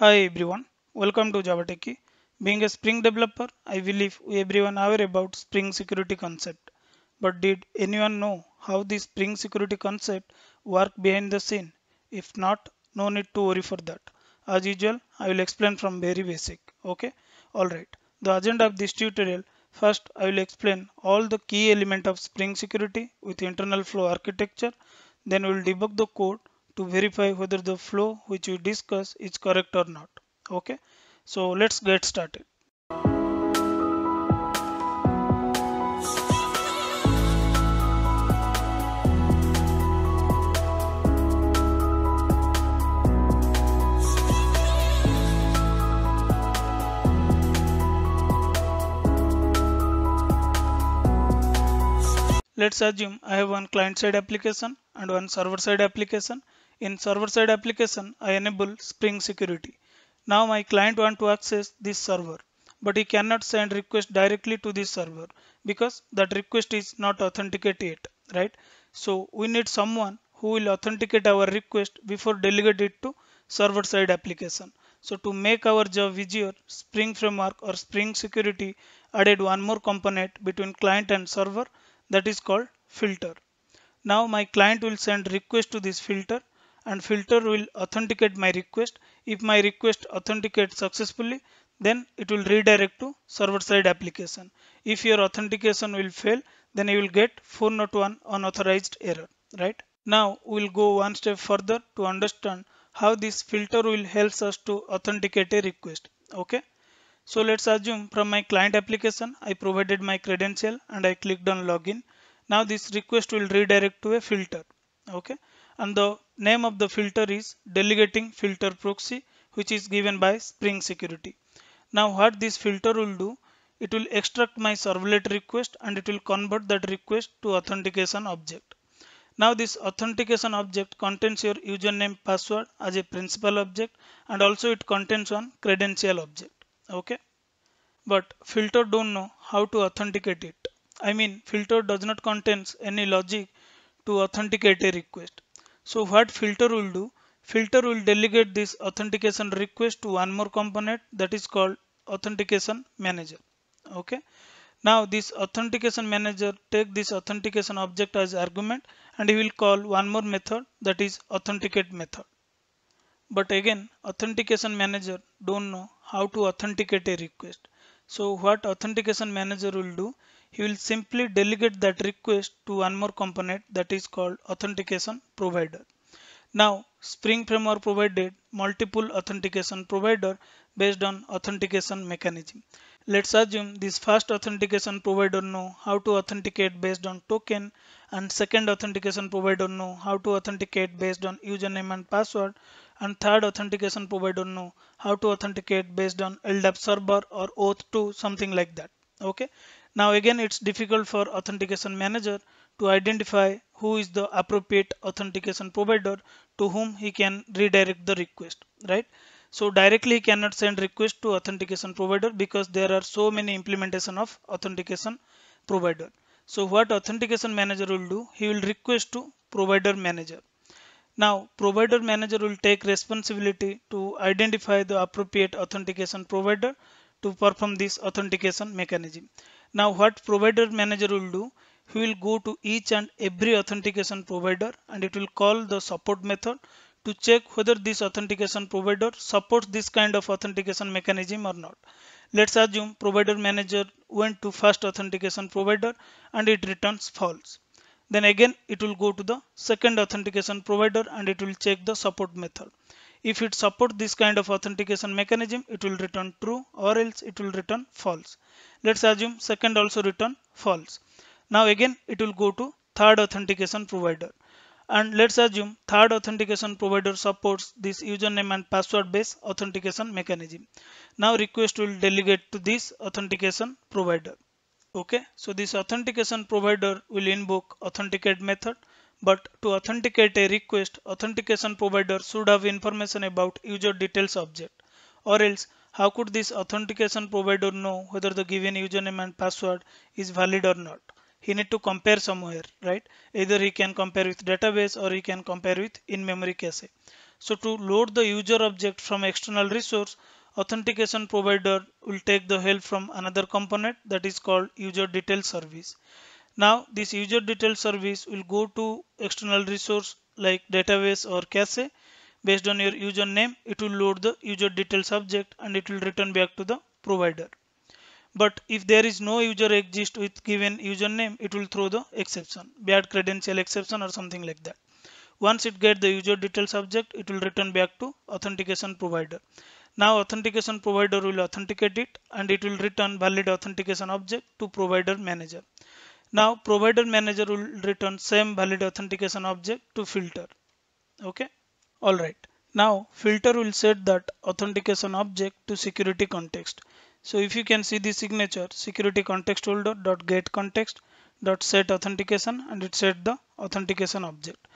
Hi everyone, welcome to Java Being a Spring developer, I believe everyone aware about Spring security concept. But did anyone know how the Spring security concept work behind the scene? If not, no need to worry for that. As usual, I will explain from very basic. Okay, alright. The agenda of this tutorial First, I will explain all the key element of Spring Security with internal flow architecture. Then we will debug the code to verify whether the flow which we discuss is correct or not okay so let's get started Let's assume I have one client side application and one server side application in server-side application, I enable Spring Security. Now my client want to access this server, but he cannot send request directly to this server because that request is not authenticated yet, right? So we need someone who will authenticate our request before delegate it to server-side application. So to make our job easier, Spring Framework or Spring Security added one more component between client and server that is called filter. Now my client will send request to this filter and filter will authenticate my request. If my request authenticates successfully, then it will redirect to server side application. If your authentication will fail, then you will get 401 unauthorized error, right? Now we'll go one step further to understand how this filter will help us to authenticate a request, okay? So let's assume from my client application, I provided my credential and I clicked on login. Now this request will redirect to a filter, okay? And the name of the filter is delegating filter proxy which is given by Spring Security. Now what this filter will do, it will extract my servlet request and it will convert that request to authentication object. Now this authentication object contains your username password as a principal object and also it contains one credential object. Okay. But filter don't know how to authenticate it. I mean filter does not contains any logic to authenticate a request. So what filter will do? Filter will delegate this authentication request to one more component that is called authentication manager. Okay. Now this authentication manager take this authentication object as argument and he will call one more method that is authenticate method. But again authentication manager don't know how to authenticate a request. So what authentication manager will do? he will simply delegate that request to one more component that is called authentication provider. Now Spring Framework provided multiple authentication provider based on authentication mechanism. Let's assume this first authentication provider know how to authenticate based on token and second authentication provider know how to authenticate based on username and password and third authentication provider know how to authenticate based on LDAP server or oauth 2 something like that okay now again it's difficult for authentication manager to identify who is the appropriate authentication provider to whom he can redirect the request, right? So directly he cannot send request to authentication provider because there are so many implementation of authentication provider. So what authentication manager will do, he will request to provider manager. Now, provider manager will take responsibility to identify the appropriate authentication provider to perform this authentication mechanism. Now what provider manager will do, he will go to each and every authentication provider and it will call the support method to check whether this authentication provider supports this kind of authentication mechanism or not. Let's assume provider manager went to first authentication provider and it returns false. Then again it will go to the second authentication provider and it will check the support method. If it supports this kind of authentication mechanism, it will return true or else it will return false. Let's assume second also return false. Now again, it will go to third authentication provider. And let's assume third authentication provider supports this username and password based authentication mechanism. Now request will delegate to this authentication provider. Okay, so this authentication provider will invoke authenticate method but to authenticate a request, authentication provider should have information about user details object. Or else, how could this authentication provider know whether the given username and password is valid or not? He need to compare somewhere, right? Either he can compare with database or he can compare with in-memory cache. So to load the user object from external resource, authentication provider will take the help from another component that is called user detail service. Now this user detail service will go to external resource like database or cache. Based on your username, it will load the user detail subject and it will return back to the provider. But if there is no user exist with given username, it will throw the exception, bad credential exception or something like that. Once it get the user detail subject, it will return back to authentication provider. Now authentication provider will authenticate it and it will return valid authentication object to provider manager now provider manager will return same valid authentication object to filter okay all right now filter will set that authentication object to security context so if you can see the signature security context holder dot get context dot set authentication and it set the authentication object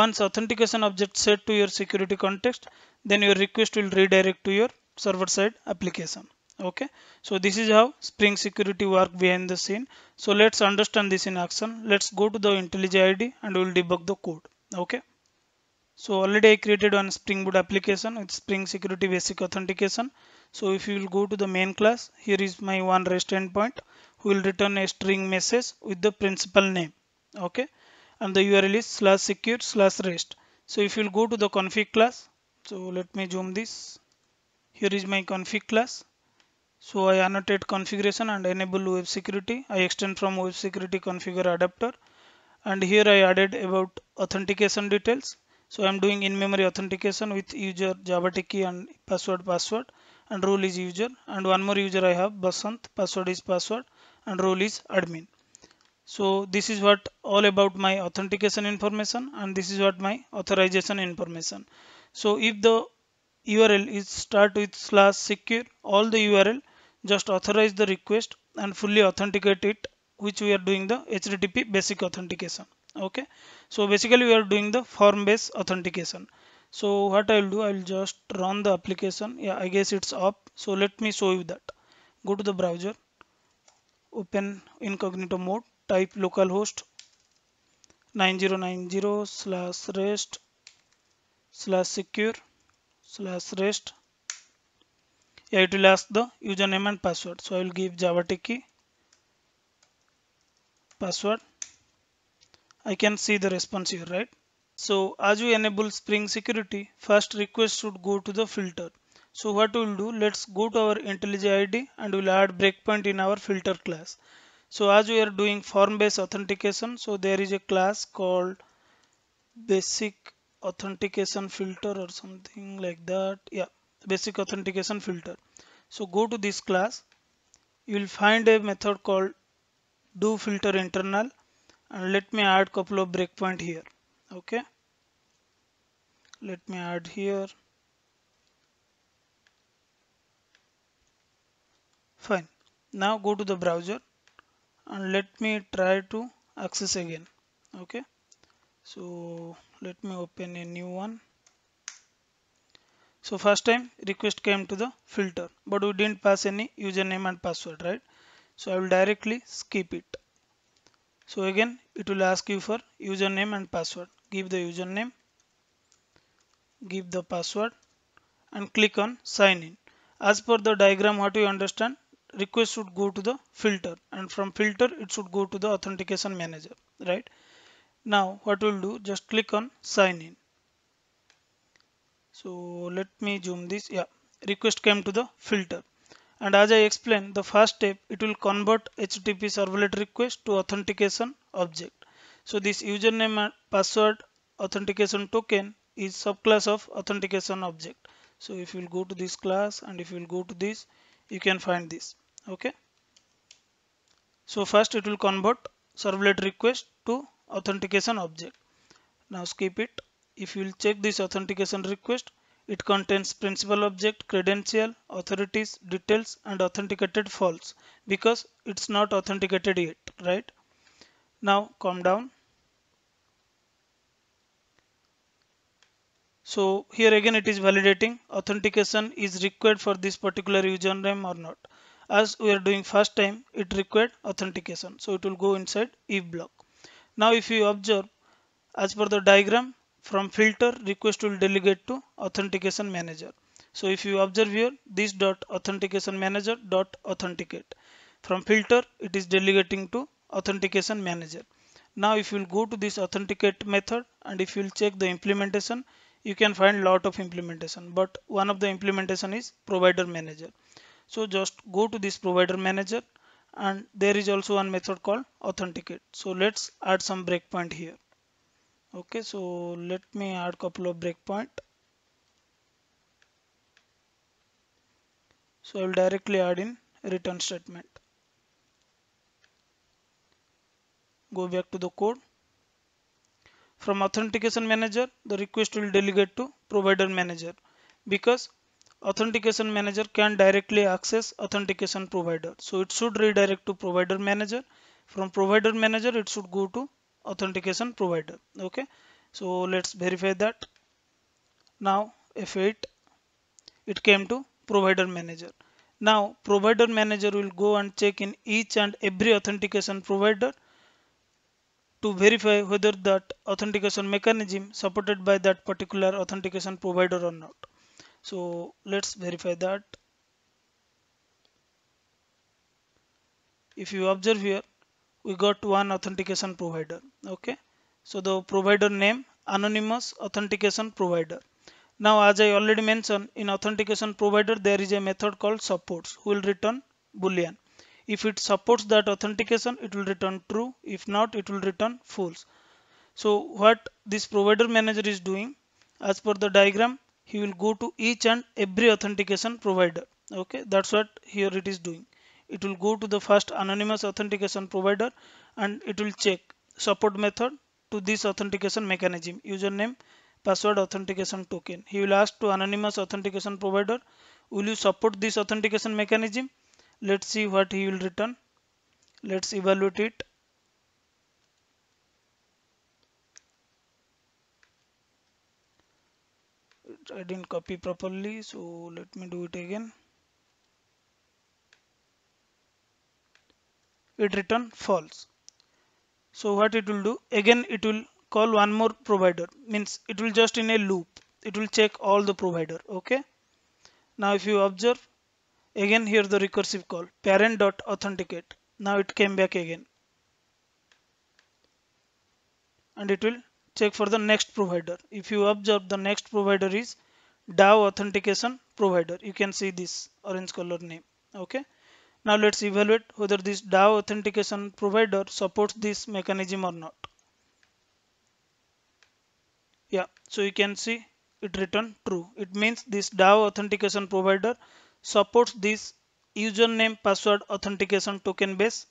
once authentication object set to your security context then your request will redirect to your server side application okay so this is how spring security work behind the scene so let's understand this in action let's go to the IntelliJ ID and we'll debug the code okay so already I created one spring boot application with spring security basic authentication so if you will go to the main class here is my one rest endpoint who will return a string message with the principal name okay and the URL is slash secure slash rest so if you will go to the config class so let me zoom this here is my config class so I annotate configuration and enable web security. I extend from web security configure adapter and here I added about authentication details. So I'm doing in-memory authentication with user Java key and password password and role is user and one more user I have Basant password is password and role is admin. So this is what all about my authentication information and this is what my authorization information. So if the URL is start with slash secure all the URL just authorize the request and fully authenticate it which we are doing the http basic authentication okay so basically we are doing the form based authentication so what i'll do i'll just run the application yeah i guess it's up so let me show you that go to the browser open incognito mode type localhost 9090 slash rest slash secure slash rest it will ask the username and password so I will give Java javatiki password I can see the response here right so as we enable spring security first request should go to the filter so what we'll do let's go to our IntelliJ ID and we'll add breakpoint in our filter class so as we are doing form based authentication so there is a class called basic authentication filter or something like that yeah basic authentication filter so go to this class you will find a method called do filter internal and let me add couple of breakpoint here okay let me add here fine now go to the browser and let me try to access again okay so let me open a new one so first time request came to the filter, but we didn't pass any username and password, right? So I will directly skip it. So again, it will ask you for username and password. Give the username, give the password and click on sign in. As per the diagram, what you understand, request should go to the filter and from filter it should go to the authentication manager, right? Now what we'll do, just click on sign in so let me zoom this yeah request came to the filter and as I explained the first step it will convert HTTP servlet request to authentication object so this username and password authentication token is subclass of authentication object so if you will go to this class and if you will go to this you can find this okay so first it will convert servlet request to authentication object now skip it if you will check this authentication request it contains principal object credential authorities details and authenticated false because it's not authenticated yet right now calm down so here again it is validating authentication is required for this particular username or not as we are doing first time it required authentication so it will go inside if block now if you observe as per the diagram from filter request will delegate to authentication manager so if you observe here this dot authentication manager dot authenticate from filter it is delegating to authentication manager now if you'll go to this authenticate method and if you'll check the implementation you can find lot of implementation but one of the implementation is provider manager so just go to this provider manager and there is also one method called authenticate so let's add some breakpoint here okay so let me add couple of breakpoint so I'll directly add in return statement go back to the code from authentication manager the request will delegate to provider manager because authentication manager can directly access authentication provider so it should redirect to provider manager from provider manager it should go to authentication provider okay so let's verify that now F8 it came to provider manager now provider manager will go and check in each and every authentication provider to verify whether that authentication mechanism supported by that particular authentication provider or not so let's verify that if you observe here we got one authentication provider okay so the provider name anonymous authentication provider now as i already mentioned in authentication provider there is a method called supports who will return boolean if it supports that authentication it will return true if not it will return false so what this provider manager is doing as per the diagram he will go to each and every authentication provider okay that's what here it is doing it will go to the first anonymous authentication provider and it will check support method to this authentication mechanism username password authentication token he will ask to anonymous authentication provider will you support this authentication mechanism let's see what he will return let's evaluate it I didn't copy properly so let me do it again it return false so what it will do again it will call one more provider means it will just in a loop it will check all the provider okay now if you observe again here the recursive call parent dot authenticate now it came back again and it will check for the next provider if you observe the next provider is DAO authentication provider you can see this orange color name okay now let's evaluate whether this DAO authentication provider supports this mechanism or not. Yeah, so you can see it return true. It means this DAO authentication provider supports this username password authentication token based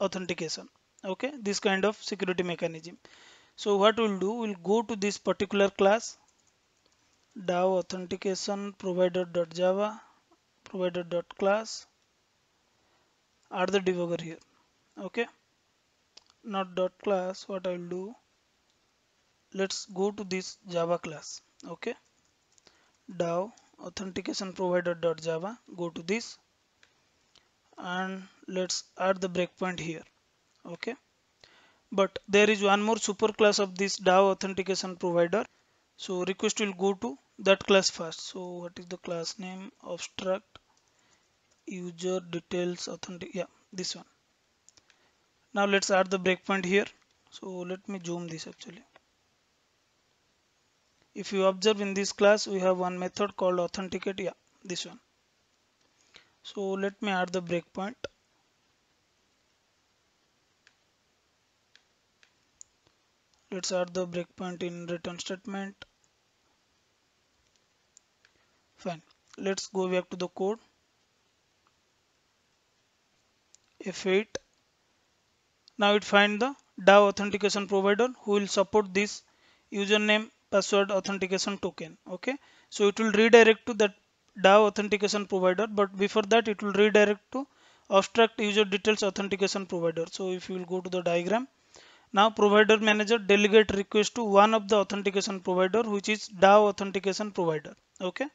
authentication. Okay, this kind of security mechanism. So what we'll do, we'll go to this particular class DAO authentication provider.java provider.class add the debugger here okay not dot class what I'll do let's go to this Java class okay DAO authentication provider dot Java go to this and let's add the breakpoint here okay but there is one more superclass of this DAO authentication provider so request will go to that class first so what is the class name obstruct user details authentic yeah this one now let's add the breakpoint here so let me zoom this actually if you observe in this class we have one method called authenticate yeah this one so let me add the breakpoint let's add the breakpoint in return statement fine let's go back to the code F8 now it find the DAO authentication provider who will support this username password authentication token okay so it will redirect to that DAO authentication provider but before that it will redirect to abstract user details authentication provider so if you will go to the diagram now provider manager delegate request to one of the authentication provider which is DAO authentication provider okay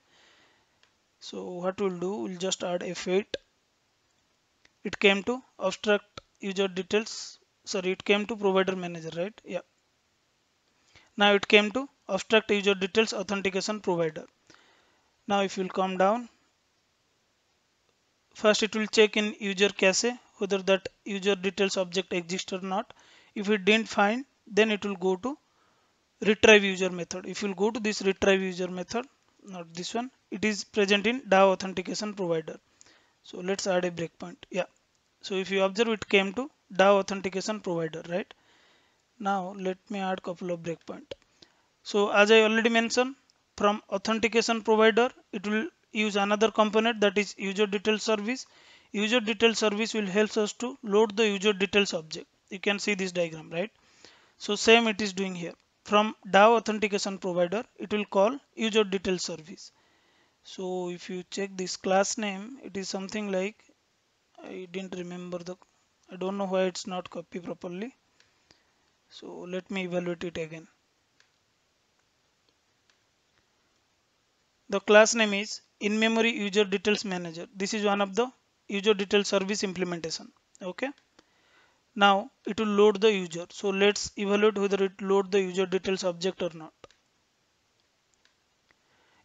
so what we'll do we'll just add F8 it came to abstract user details sorry it came to provider manager right yeah now it came to abstract user details authentication provider now if you'll come down first it will check in user cache whether that user details object exists or not if it didn't find then it will go to retrieve user method if you'll go to this retrieve user method not this one it is present in DAO authentication provider so let's add a breakpoint yeah so if you observe it came to DAO authentication provider, right? Now let me add couple of breakpoint. So as I already mentioned, from authentication provider, it will use another component that is user detail service. User detail service will help us to load the user details object. You can see this diagram, right? So same it is doing here. From DAO authentication provider, it will call user detail service. So if you check this class name, it is something like I didn't remember the I don't know why it's not copy properly so let me evaluate it again the class name is in-memory user details manager this is one of the user details service implementation okay now it will load the user so let's evaluate whether it load the user details object or not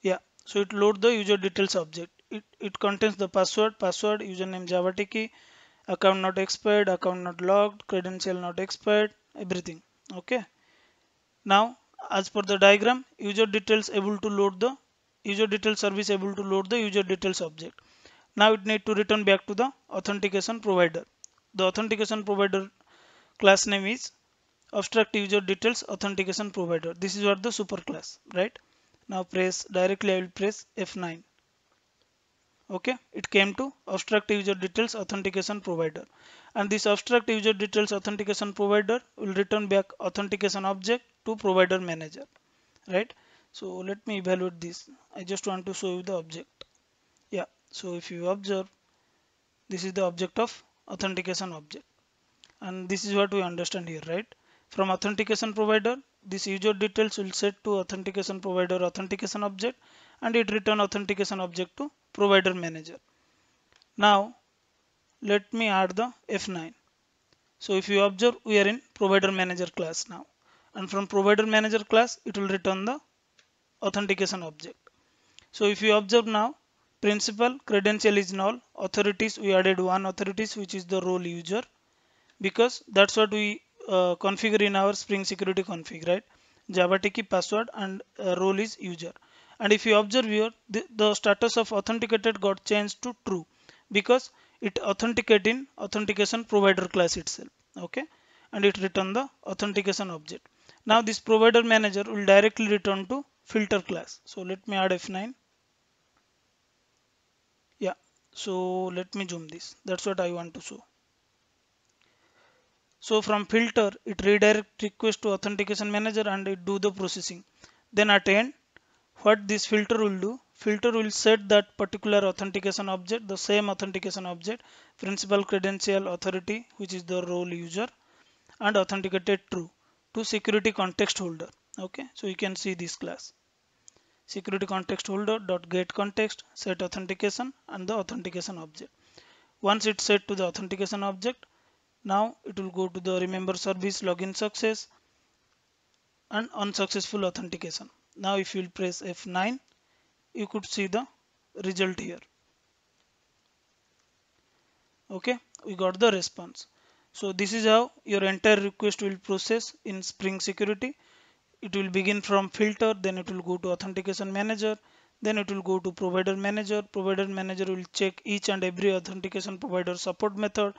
yeah so it load the user details object it, it contains the password password username Java key account not expired account not logged credential not expired everything okay now as per the diagram user details able to load the user details service able to load the user details object now it need to return back to the authentication provider the authentication provider class name is abstract user details authentication provider this is what the super class right now press directly i will press f9 okay it came to abstract user details authentication provider and this abstract user details authentication provider will return back authentication object to provider manager right so let me evaluate this I just want to show you the object yeah so if you observe this is the object of authentication object and this is what we understand here right from authentication provider this user details will set to authentication provider authentication object and it return authentication object to provider manager. Now let me add the F9. So if you observe we are in provider manager class now and from provider manager class it will return the authentication object. So if you observe now principal credential is null authorities we added one authorities which is the role user because that's what we uh, configure in our spring security config right java key password and uh, role is user and if you observe here the, the status of authenticated got changed to true because it authenticate in authentication provider class itself okay and it return the authentication object now this provider manager will directly return to filter class so let me add f9 yeah so let me zoom this that's what i want to show so from filter it redirect request to authentication manager and it do the processing then at end what this filter will do filter will set that particular authentication object the same authentication object principal credential authority which is the role user and authenticated true to security context holder okay so you can see this class security context holder dot get context set authentication and the authentication object once it's set to the authentication object now it will go to the remember service login success and unsuccessful authentication now if you will press F9 you could see the result here okay we got the response so this is how your entire request will process in spring security it will begin from filter then it will go to authentication manager then it will go to provider manager provider manager will check each and every authentication provider support method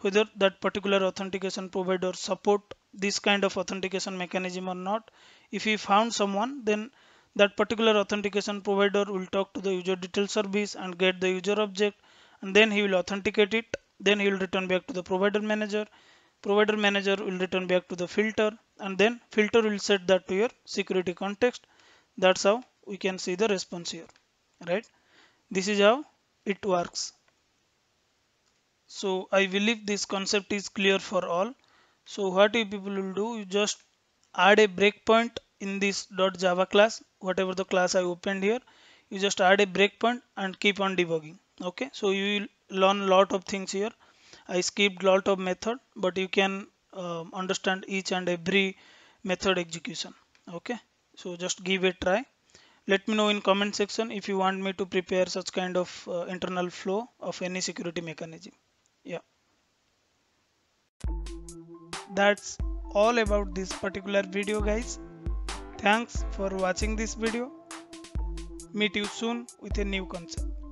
whether that particular authentication provider support this kind of authentication mechanism or not if he found someone then that particular authentication provider will talk to the user detail service and get the user object and then he will authenticate it then he will return back to the provider manager provider manager will return back to the filter and then filter will set that to your security context that's how we can see the response here right this is how it works so i believe this concept is clear for all so what you people will do you just add a breakpoint in this .java class whatever the class I opened here you just add a breakpoint and keep on debugging okay so you will learn lot of things here I skipped lot of method but you can uh, understand each and every method execution okay so just give a try let me know in comment section if you want me to prepare such kind of uh, internal flow of any security mechanism yeah that's all about this particular video guys. Thanks for watching this video. Meet you soon with a new concept.